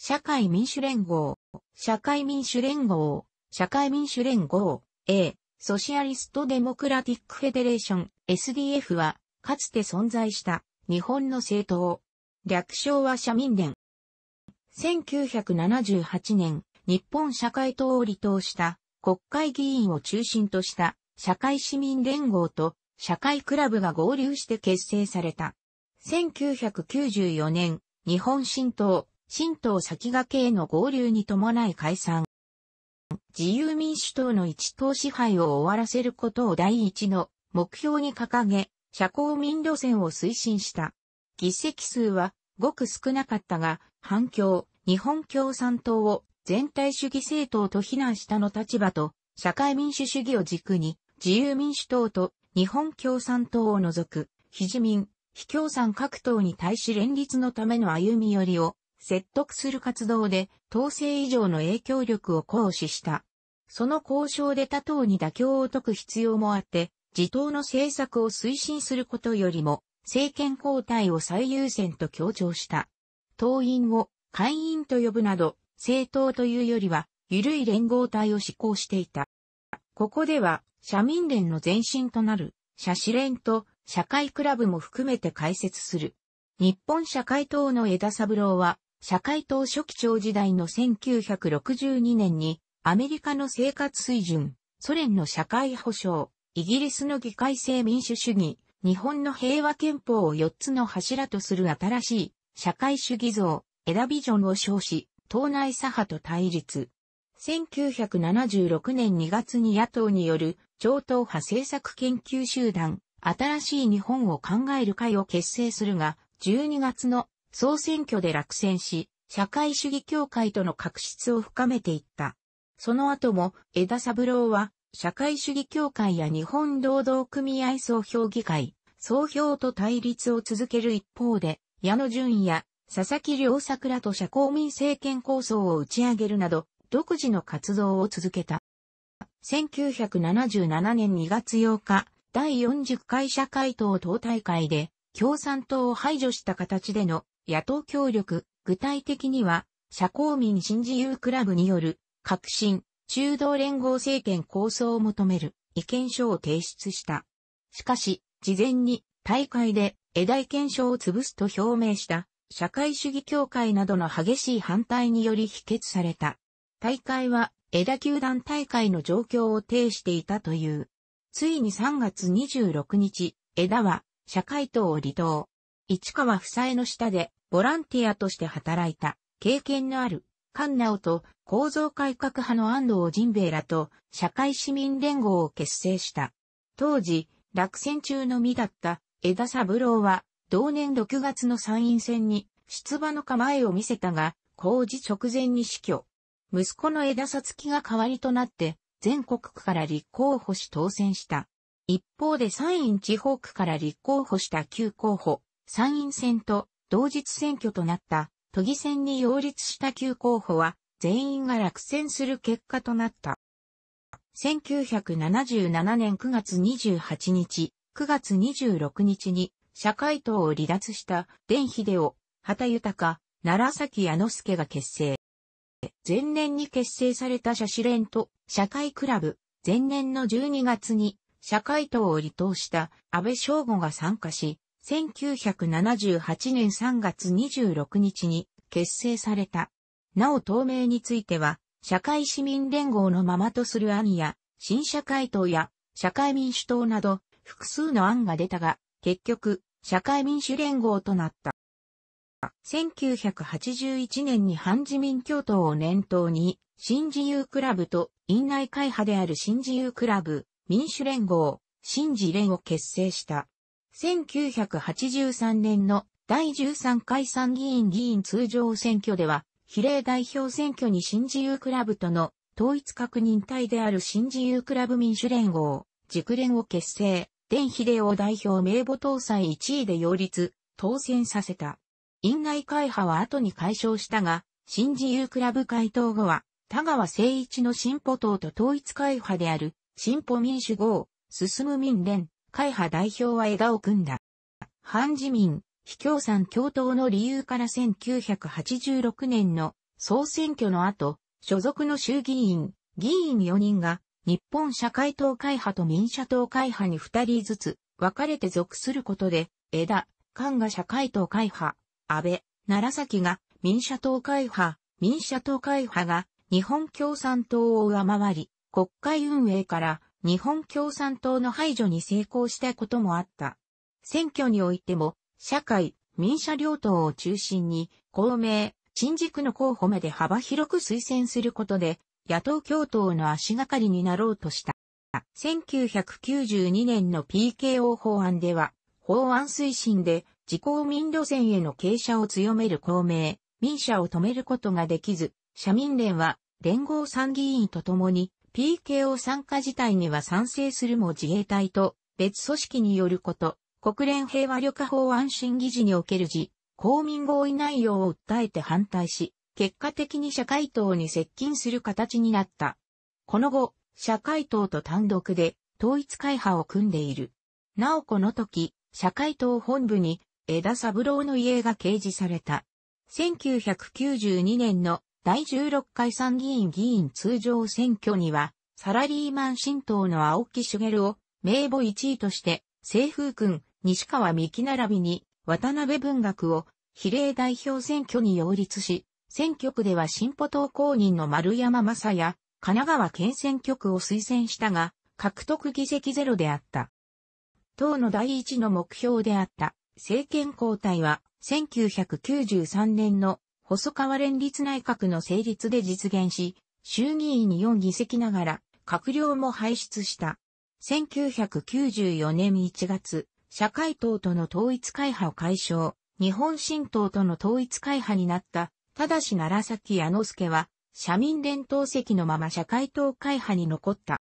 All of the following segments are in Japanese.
社会民主連合、社会民主連合、社会民主連合、A、ソシアリストデモクラティックフェデレーション、SDF は、かつて存在した日本の政党。略称は社民連。1978年、日本社会党を離党した国会議員を中心とした社会市民連合と社会クラブが合流して結成された。1994年、日本新党、新党先駆けへの合流に伴い解散。自由民主党の一党支配を終わらせることを第一の目標に掲げ、社交民路線を推進した。議席数はごく少なかったが、反共、日本共産党を全体主義政党と非難したの立場と、社会民主主義を軸に、自由民主党と日本共産党を除く、非自民、非共産各党に対し連立のための歩み寄りを説得する活動で、統制以上の影響力を行使した。その交渉で他党に妥協を解く必要もあって、自党の政策を推進することよりも、政権交代を最優先と強調した。党員を会員と呼ぶなど、政党というよりは、ゆるい連合体を施行していた。ここでは、社民連の前身となる、社士連と社会クラブも含めて開設する。日本社会党の枝三郎は、社会党初期長時代の1962年に、アメリカの生活水準、ソ連の社会保障、イギリスの議会制民主主義、日本の平和憲法を4つの柱とする新しい社会主義像、エダビジョンを称し、党内左派と対立。1976年2月に野党による超党派政策研究集団、新しい日本を考える会を結成するが、12月の総選挙で落選し、社会主義協会との確執を深めていった。その後も、枝三郎は、社会主義協会や日本労働組合総評議会、総評と対立を続ける一方で、矢野淳也、佐々木良作らと社公民政権構想を打ち上げるなど、独自の活動を続けた。1977年2月8日、第40回社会党党大会で、共産党を排除した形での野党協力、具体的には、社交民新自由クラブによる、革新、中道連合政権構想を求める意見書を提出した。しかし、事前に大会で枝意見書を潰すと表明した社会主義協会などの激しい反対により否決された。大会は枝球団大会の状況を呈していたという。ついに3月26日、枝は社会党を離党。市川夫妻の下でボランティアとして働いた、経験のある、菅直と構造改革派の安藤陣兵衛らと社会市民連合を結成した。当時、落選中の身だった江田三郎は、同年6月の参院選に出馬の構えを見せたが、公示直前に死去。息子の枝さつきが代わりとなって、全国区から立候補し当選した。一方で参院地方区から立候補した旧候補、参院選と同日選挙となった都議選に擁立した旧候補は全員が落選する結果となった。1977年9月28日、9月26日に社会党を離脱した伝秀夫、畑豊、奈良崎矢之助が結成。前年に結成された社士連と社会クラブ、前年の12月に社会党を離党した安倍翔吾が参加し、1978年3月26日に結成された。なお透明については、社会市民連合のままとする案や、新社会党や社会民主党など複数の案が出たが、結局、社会民主連合となった。1981年に反自民共闘を念頭に、新自由クラブと院内会派である新自由クラブ、民主連合、新自連を結成した。1983年の第13回参議院議員通常選挙では、比例代表選挙に新自由クラブとの統一確認体である新自由クラブ民主連合、熟連を結成、伝例を代表名簿搭載1位で擁立、当選させた。院内会派は後に解消したが、新自由クラブ回答後は、田川誠一の進歩党と統一会派である、進歩民主号、進む民連、会派代表は枝を組んだ。反自民、非共産共闘の理由から1986年の総選挙の後、所属の衆議院、議員4人が、日本社会党会派と民社党会派に2人ずつ、分かれて属することで、枝、菅が社会党会派、安倍、奈良崎が民社党会派、民社党会派が日本共産党を上回り、国会運営から日本共産党の排除に成功したこともあった。選挙においても、社会、民社両党を中心に、公明、新宿の候補まで幅広く推薦することで、野党共闘の足がかりになろうとした。1992年の PKO 法案では、法案推進で自公民路線への傾斜を強める公明、民社を止めることができず、社民連は連合参議院とともに PKO 参加自体には賛成するも自衛隊と別組織によること、国連平和旅客法案審議時における時、公民合意内容を訴えて反対し、結果的に社会党に接近する形になった。この後、社会党と単独で統一会派を組んでいる。なおこの時、社会党本部に枝三郎の家が掲示された。1992年の第16回参議院議員通常選挙には、サラリーマン新党の青木茂を名簿1位として、清風君、西川美希並びに、渡辺文学を比例代表選挙に擁立し、選挙区では進歩党公認の丸山正也、神奈川県選挙区を推薦したが、獲得議席ゼロであった。党の第一の目標であった、政権交代は、1993年の細川連立内閣の成立で実現し、衆議院に4議席ながら、閣僚も輩出した。1994年1月、社会党との統一会派を解消、日本新党との統一会派になった、ただし奈良崎矢之助は、社民連党席のまま社会党会派に残った。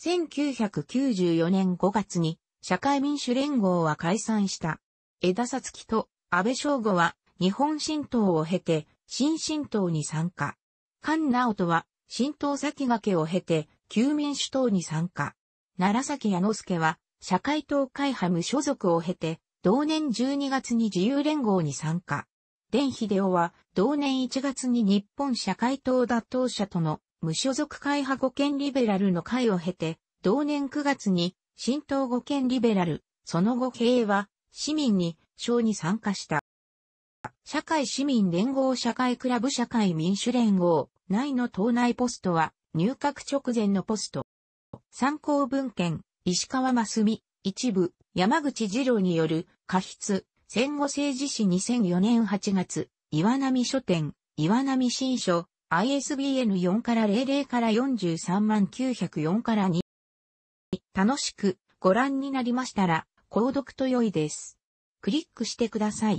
1994年5月に社会民主連合は解散した。枝さつきと安倍昌吾は日本新党を経て、新新党に参加。菅直人は、新党先駆けを経て、旧民主党に参加。奈良崎矢之助は、社会党会派無所属を経て、同年12月に自由連合に参加。伝秀夫は、同年1月に日本社会党打倒者との無所属会派五権リベラルの会を経て、同年9月に新党五権リベラル、その後経営は市民に、省に参加した。社会市民連合社会クラブ社会民主連合内の党内ポストは入閣直前のポスト。参考文献、石川真澄、一部、山口二郎による、過筆、戦後政治史2004年8月、岩波書店、岩波新書、ISBN4 から00から43万904から2。楽しくご覧になりましたら、購読と良いです。クリックしてください。